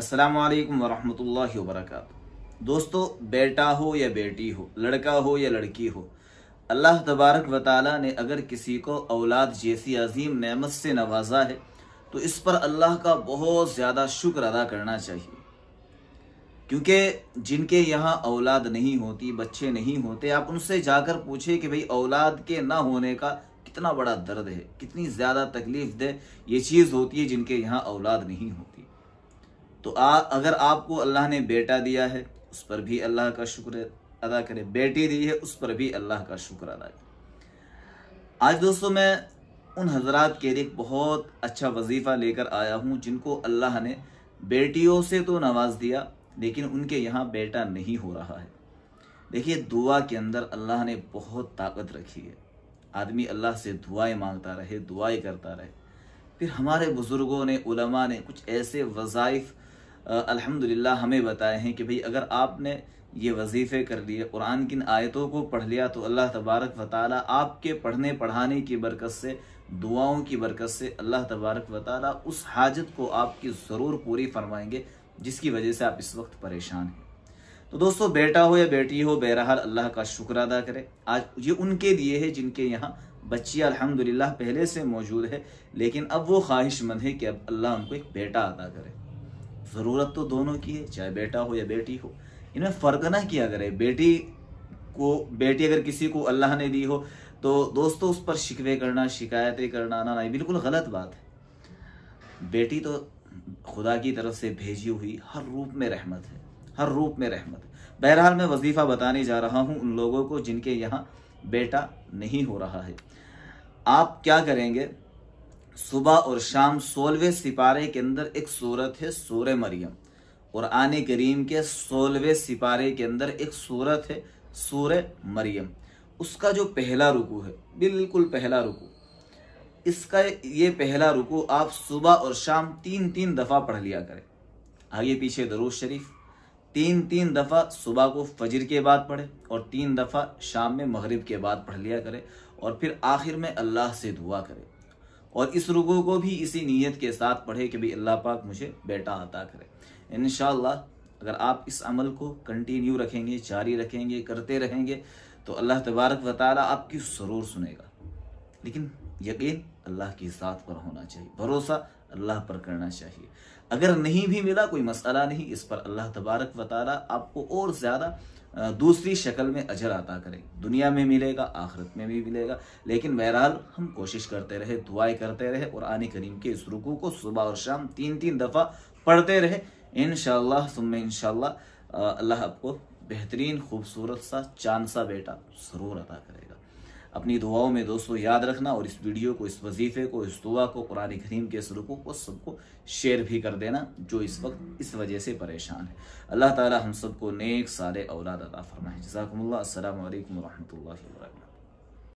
अस्सलाम वालेकुम वरहमतुल्लाहि दोस्तों बेटा हो या बेटी हो लड़का हो या लड़की हो अल्लाह तबारक व ताली ने अगर किसी को औलाद जैसी अजीम नेमत से नवाजा है तो इस पर अल्लाह का बहुत ज़्यादा शुक्र अदा करना चाहिए क्योंकि जिनके यहाँ औलाद नहीं होती बच्चे नहीं होते आप उनसे जाकर पूछे कि भाई औलाद के ना होने का कितना बड़ा दर्द है कितनी ज़्यादा तकलीफ दे ये चीज़ होती है जिनके यहाँ औलाद नहीं होती तो आ, अगर आपको अल्लाह ने बेटा दिया है उस पर भी अल्लाह का शुक्र अदा करें बेटी दी है उस पर भी अल्लाह का शुक्र अदा करें आज दोस्तों मैं उन हजरात के लिए बहुत अच्छा वजीफ़ा लेकर आया हूँ जिनको अल्लाह ने बेटियों से तो नवाज दिया लेकिन उनके यहाँ बेटा नहीं हो रहा है देखिए दुआ के अंदर अल्लाह ने बहुत ताकत रखी है आदमी अल्लाह से दुआएं मांगता रहे दुआएं करता रहे फिर हमारे बुज़ुर्गों ने उलमा ने कुछ ऐसे वज़ाइफ़ अल्हम्दुलिल्लाह हमें बताए हैं कि भाई अगर आपने ये वजीफ़े कर लिए कुरान किन आयतों को पढ़ लिया तो अल्लाह तबारक व ताली आपके पढ़ने पढ़ाने की बरकत से दुआओं की बरकत से अल्लाह तबारक व ताली उस हाजत को आपकी ज़रूर पूरी फरमाएंगे जिसकी वजह से आप इस वक्त परेशान हैं तो दोस्तों बेटा हो या बेटी हो बहरहाल अल्लाह का शुक्र अदा करें आज ये उनके लिए है जिनके यहाँ बच्ची अल्हम्दुलिल्लाह पहले से मौजूद है लेकिन अब वो ख्वाहिशमंद है कि अब अल्लाह उनको एक बेटा अदा करे ज़रूरत तो दोनों की है चाहे बेटा हो या बेटी हो इनमें फ़र्क ना किया करे बेटी को बेटी अगर किसी को अल्लाह ने दी हो तो दोस्तों उस पर शिकवे करना शिकायतें करना ना ना बिल्कुल गलत बात है बेटी तो खुदा की तरफ से भेजी हुई हर रूप में रहमत है हर रूप में रहमत है बहरहाल मैं वजीफ़ा बताने जा रहा हूँ उन लोगों को जिनके यहाँ बेटा नहीं हो रहा है आप क्या करेंगे सुबह और शाम सोलहवें सिपारे के अंदर एक सूरत है सूर मरियम कुरान करीम के सोलहवें सिपारे के अंदर एक सूरत है सूर मरियम उसका जो पहला रुकू है बिल्कुल पहला रुकू इसका ये पहला रुकू आप सुबह और शाम तीन तीन दफ़ा पढ़ लिया करें आगे पीछे दरूज शरीफ तीन तीन दफ़ा सुबह को फजर के बाद पढ़े और तीन दफ़ा शाम में मगरिब के बाद पढ़ लिया करें और फिर आखिर में अल्लाह से दुआ करें और इस रुको को भी इसी नीयत के साथ पढ़े कि भाई अल्लाह पाक मुझे बेटा अता करे इन अगर आप इस अमल को कंटिन्यू रखेंगे जारी रखेंगे करते रहेंगे तो अल्लाह तबारक व आपकी ज़रूर सुनेगा लेकिन यकीन अल्लाह की साथ पर होना चाहिए भरोसा अल्लाह पर करना चाहिए अगर नहीं भी मिला कोई मसला नहीं इस पर अल्लाह तबारक व आपको और ज़्यादा दूसरी शक्ल में अजर आता करें दुनिया में मिलेगा आखिरत में भी मिलेगा लेकिन बहरहाल हम कोशिश करते रहे दुआएं करते रहे और आने करीम के इस रुकू को सुबह और शाम तीन तीन दफ़ा पढ़ते रहे इन शुम इन अल्लाह आपको बेहतरीन खूबसूरत सा चांद सा बेटा ज़रूर अदा करेगा अपनी दुआओं में दोस्तों याद रखना और इस वीडियो को इस वजीफे को इस दुआ को कुरान करीम के इस को सबको शेयर भी कर देना जो इस वक्त इस वजह से परेशान है अल्लाह ताला हम सबको नेक सारे औलाद अदा फरमाए जजाकम्ला असल वरहमल वर्क